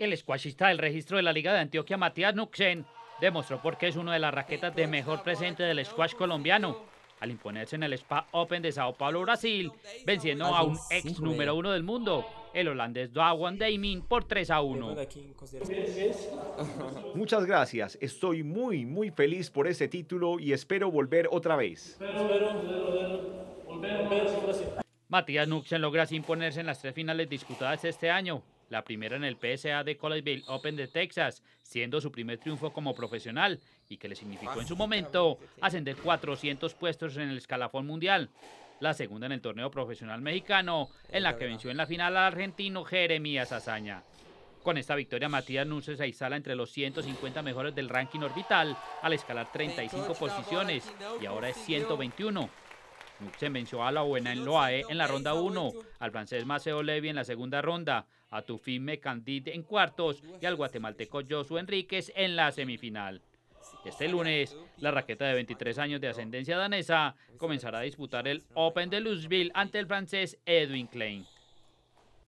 El squashista del registro de la Liga de Antioquia, Matías Nuxen, demostró por qué es una de las raquetas de mejor presente del squash colombiano, al imponerse en el Spa Open de Sao Paulo, Brasil, venciendo a un ex número uno del mundo, el holandés Dawan Damien, por 3 a 1. Muchas gracias, estoy muy, muy feliz por ese título y espero volver otra vez. Matías Nuxen logra así imponerse en las tres finales disputadas este año, la primera en el PSA de Collegeville Open de Texas, siendo su primer triunfo como profesional y que le significó en su momento ascender 400 puestos en el escalafón mundial. La segunda en el torneo profesional mexicano, en la que venció en la final al argentino Jeremías Azaña. Con esta victoria, Matías Núñez se instala entre los 150 mejores del ranking orbital al escalar 35 posiciones y ahora es 121 se venció a la buena en Loae en la ronda 1, al francés Maceo Levy en la segunda ronda, a Tufime Candid en cuartos y al guatemalteco Josu Enríquez en la semifinal. Este lunes, la raqueta de 23 años de ascendencia danesa comenzará a disputar el Open de Louisville ante el francés Edwin Klein.